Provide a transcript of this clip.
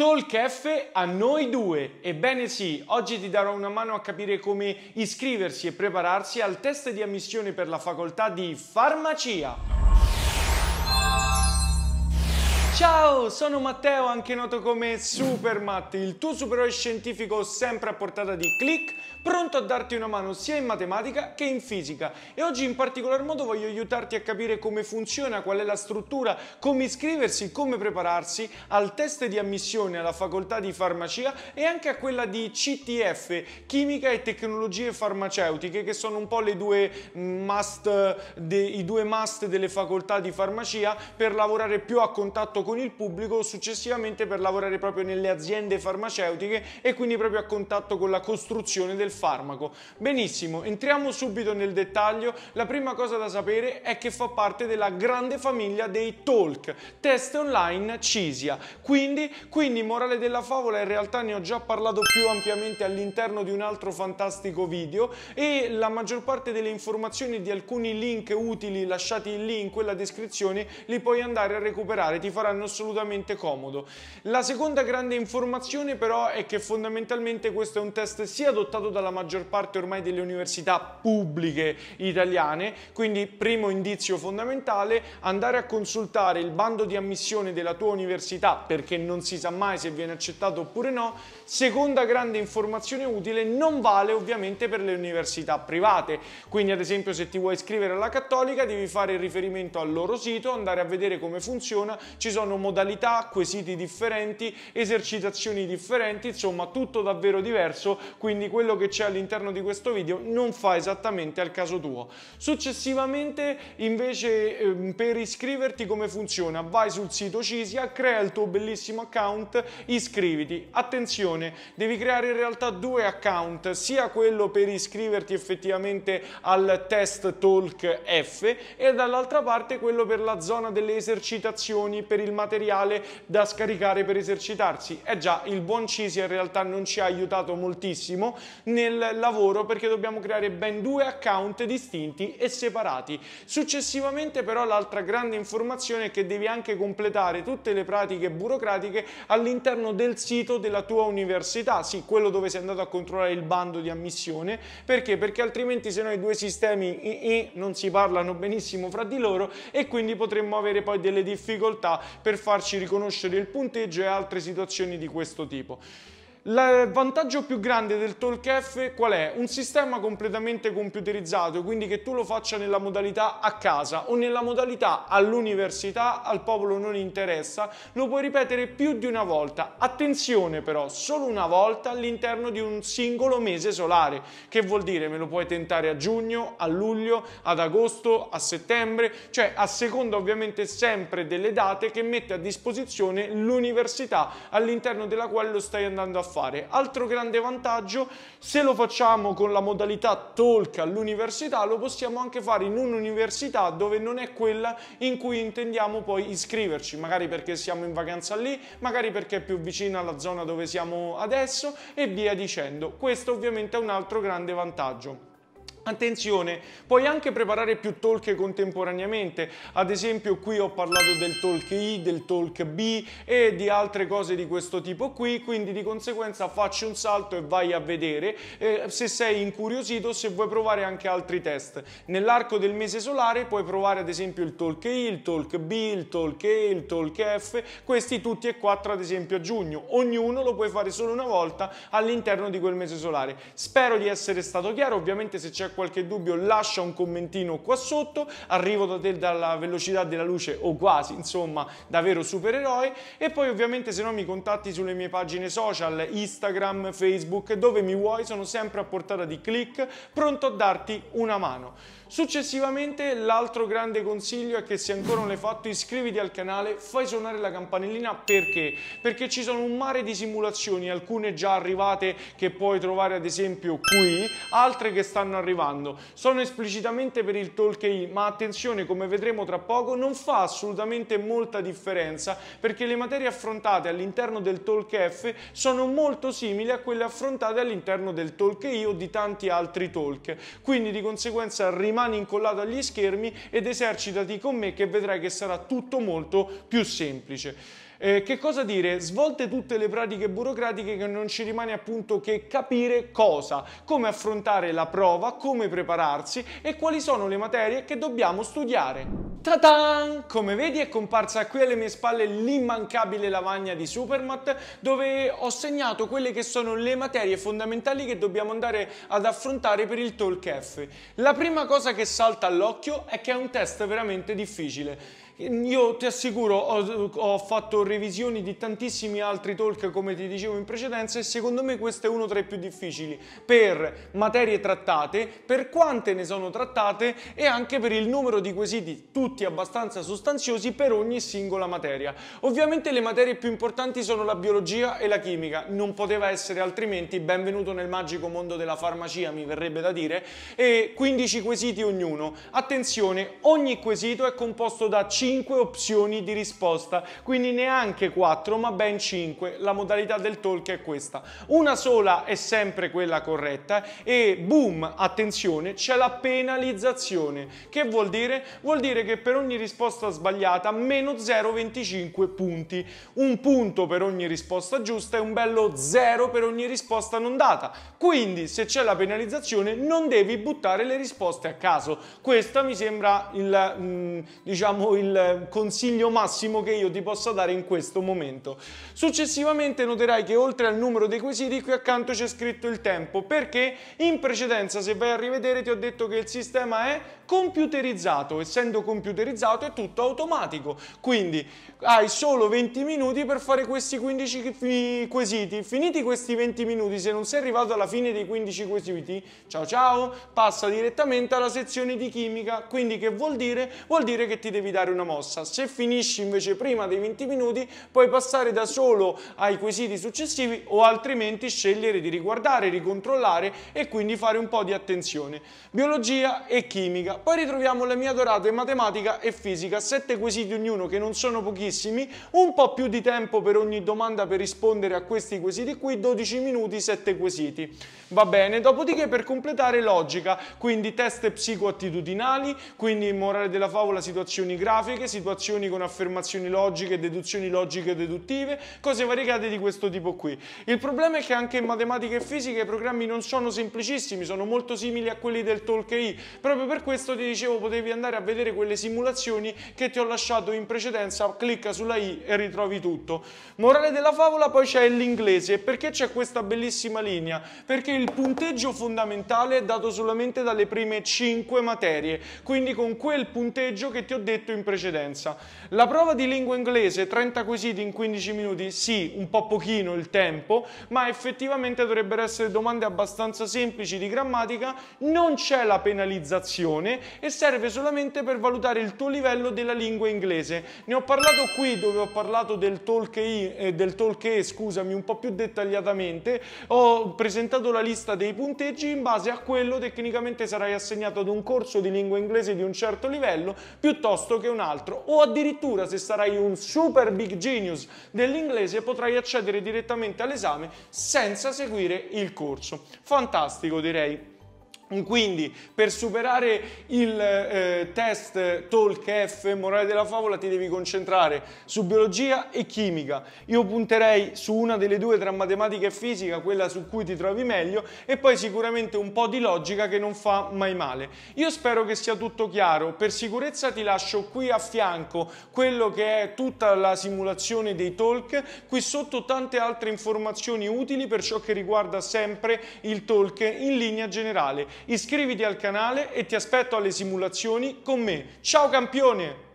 Talk F a noi due. Ebbene sì, oggi ti darò una mano a capire come iscriversi e prepararsi al test di ammissione per la facoltà di farmacia. Ciao, sono Matteo, anche noto come Supermat, il tuo supereroe scientifico sempre a portata di click, pronto a darti una mano sia in matematica che in fisica. E oggi in particolar modo voglio aiutarti a capire come funziona, qual è la struttura, come iscriversi, come prepararsi al test di ammissione alla facoltà di farmacia e anche a quella di CTF, Chimica e Tecnologie Farmaceutiche, che sono un po' due must, de, i due must delle facoltà di farmacia per lavorare più a contatto rapporto con il pubblico successivamente per lavorare proprio nelle aziende farmaceutiche e quindi proprio a contatto con la costruzione del farmaco. Benissimo, entriamo subito nel dettaglio. La prima cosa da sapere è che fa parte della grande famiglia dei Talk, test online Cisia. Quindi, quindi morale della favola, in realtà ne ho già parlato più ampiamente all'interno di un altro fantastico video e la maggior parte delle informazioni di alcuni link utili lasciati lì in quella descrizione li puoi andare a recuperare, ti farà faranno assolutamente comodo. La seconda grande informazione però è che fondamentalmente questo è un test sia adottato dalla maggior parte ormai delle università pubbliche italiane, quindi primo indizio fondamentale, andare a consultare il bando di ammissione della tua università perché non si sa mai se viene accettato oppure no. Seconda grande informazione utile, non vale ovviamente per le università private, quindi ad esempio se ti vuoi iscrivere alla Cattolica devi fare riferimento al loro sito, andare a vedere come funziona, ci sono sono modalità, quesiti differenti, esercitazioni differenti, insomma tutto davvero diverso, quindi quello che c'è all'interno di questo video non fa esattamente al caso tuo. Successivamente invece ehm, per iscriverti come funziona? Vai sul sito Cisia, crea il tuo bellissimo account, iscriviti. Attenzione, devi creare in realtà due account, sia quello per iscriverti effettivamente al test Talk F e dall'altra parte quello per la zona delle esercitazioni per il il materiale da scaricare per esercitarsi. Eh già, il buon Cisi in realtà non ci ha aiutato moltissimo nel lavoro perché dobbiamo creare ben due account distinti e separati. Successivamente però l'altra grande informazione è che devi anche completare tutte le pratiche burocratiche all'interno del sito della tua università, sì, quello dove sei andato a controllare il bando di ammissione, perché? Perché altrimenti se no i due sistemi non si parlano benissimo fra di loro e quindi potremmo avere poi delle difficoltà per farci riconoscere il punteggio e altre situazioni di questo tipo. Il vantaggio più grande del Talk F qual è? Un sistema completamente computerizzato, quindi che tu lo faccia nella modalità a casa o nella modalità all'università, al popolo non interessa, lo puoi ripetere più di una volta. Attenzione però, solo una volta all'interno di un singolo mese solare, che vuol dire me lo puoi tentare a giugno, a luglio, ad agosto, a settembre, cioè a seconda ovviamente sempre delle date che mette a disposizione l'università all'interno della quale lo stai andando a fare fare. Altro grande vantaggio, se lo facciamo con la modalità talk all'università, lo possiamo anche fare in un'università dove non è quella in cui intendiamo poi iscriverci, magari perché siamo in vacanza lì, magari perché è più vicina alla zona dove siamo adesso e via dicendo. Questo ovviamente è un altro grande vantaggio. Attenzione, puoi anche preparare più talk contemporaneamente, ad esempio qui ho parlato del talk I, del talk B e di altre cose di questo tipo qui, quindi di conseguenza facci un salto e vai a vedere eh, se sei incuriosito, se vuoi provare anche altri test. Nell'arco del mese solare puoi provare ad esempio il talk I, il talk B, il talk E, il talk F, questi tutti e quattro ad esempio a giugno, ognuno lo puoi fare solo una volta all'interno di quel mese solare. Spero di essere stato chiaro, ovviamente se c'è qualche dubbio lascia un commentino qua sotto, arrivo da te dalla velocità della luce o quasi, insomma, davvero supereroe e poi ovviamente se no mi contatti sulle mie pagine social, Instagram, Facebook, dove mi vuoi, sono sempre a portata di click, pronto a darti una mano. Successivamente l'altro grande consiglio è che se ancora non l'hai fatto iscriviti al canale, fai suonare la campanellina perché? Perché ci sono un mare di simulazioni, alcune già arrivate che puoi trovare ad esempio qui, altre che stanno arrivando arrivando sono esplicitamente per il Talk AI, ma attenzione, come vedremo tra poco, non fa assolutamente molta differenza perché le materie affrontate all'interno del Talk F sono molto simili a quelle affrontate all'interno del Talk AI o di tanti altri talk. Quindi di conseguenza rimani incollato agli schermi ed esercitati con me che vedrai che sarà tutto molto più semplice. Eh, che cosa dire? Svolte tutte le pratiche burocratiche che non ci rimane appunto che capire cosa, come affrontare la prova, come prepararsi e quali sono le materie che dobbiamo studiare. Ta-tan! Come vedi è comparsa qui alle mie spalle l'immancabile lavagna di Supermat dove ho segnato quelle che sono le materie fondamentali che dobbiamo andare ad affrontare per il Talk F. La prima cosa che salta all'occhio è che è un test veramente difficile. Io ti assicuro, ho, ho, fatto revisioni di tantissimi altri talk, come ti dicevo in precedenza, e secondo me questo è uno tra i più difficili per materie trattate, per quante ne sono trattate e anche per il numero di quesiti, tutti abbastanza sostanziosi per ogni singola materia. Ovviamente le materie più importanti sono la biologia e la chimica, non poteva essere altrimenti, benvenuto nel magico mondo della farmacia, mi verrebbe da dire, e 15 quesiti ognuno. Attenzione, ogni quesito è composto da 5 5 opzioni di risposta, quindi neanche 4 ma ben 5. La modalità del talk è questa. Una sola è sempre quella corretta e boom, attenzione, c'è la penalizzazione. Che vuol dire? Vuol dire che per ogni risposta sbagliata meno 0,25 punti. Un punto per ogni risposta giusta e un bello 0 per ogni risposta non data. Quindi se c'è la penalizzazione non devi buttare le risposte a caso. Questa mi sembra il, mm, diciamo, il consiglio massimo che io ti possa dare in questo momento. Successivamente noterai che oltre al numero dei quesiti qui accanto c'è scritto il tempo perché in precedenza se vai a rivedere ti ho detto che il sistema è computerizzato, essendo computerizzato è tutto automatico, quindi hai solo 20 minuti per fare questi 15 quesiti, finiti questi 20 minuti se non sei arrivato alla fine dei 15 quesiti, ciao ciao, passa direttamente alla sezione di chimica, quindi che vuol dire? Vuol dire che ti devi dare una hanno mossa. Se finisci invece prima dei 20 minuti puoi passare da solo ai quesiti successivi o altrimenti scegliere di riguardare, ricontrollare e quindi fare un po' di attenzione. Biologia e chimica. Poi ritroviamo la mia dorata in matematica e fisica, Sette quesiti ognuno che non sono pochissimi, un po' più di tempo per ogni domanda per rispondere a questi quesiti qui, 12 minuti, 7 quesiti. Va bene, dopodiché per completare logica, quindi test psicoattitudinali, quindi morale della favola, situazioni grafiche, grafiche, situazioni con affermazioni logiche, deduzioni logiche deduttive, cose variegate di questo tipo qui. Il problema è che anche in matematica e fisica i programmi non sono semplicissimi, sono molto simili a quelli del Talk AI. Proprio per questo ti dicevo potevi andare a vedere quelle simulazioni che ti ho lasciato in precedenza, clicca sulla i e ritrovi tutto. Morale della favola poi c'è l'inglese, perché c'è questa bellissima linea? Perché il punteggio fondamentale è dato solamente dalle prime 5 materie, quindi con quel punteggio che ti ho detto in precedenza precedenza. La prova di lingua inglese, 30 quesiti in 15 minuti, sì, un po' pochino il tempo, ma effettivamente dovrebbero essere domande abbastanza semplici di grammatica, non c'è la penalizzazione e serve solamente per valutare il tuo livello della lingua inglese. Ne ho parlato qui dove ho parlato del talk, e, eh, del talk e, scusami, un po' più dettagliatamente, ho presentato la lista dei punteggi in base a quello tecnicamente sarai assegnato ad un corso di lingua inglese di un certo livello piuttosto che un altro altro o addirittura se sarai un super big genius dell'inglese potrai accedere direttamente all'esame senza seguire il corso. Fantastico direi. Quindi per superare il eh, test Talk F morale della favola ti devi concentrare su biologia e chimica. Io punterei su una delle due tra matematica e fisica, quella su cui ti trovi meglio e poi sicuramente un po' di logica che non fa mai male. Io spero che sia tutto chiaro, per sicurezza ti lascio qui a fianco quello che è tutta la simulazione dei talk, qui sotto tante altre informazioni utili per ciò che riguarda sempre il talk in linea generale iscriviti al canale e ti aspetto alle simulazioni con me. Ciao campione!